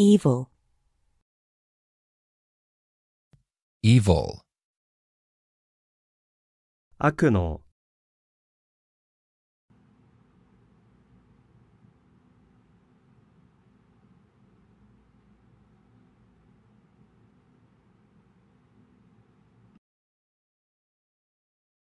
evil evil 悪の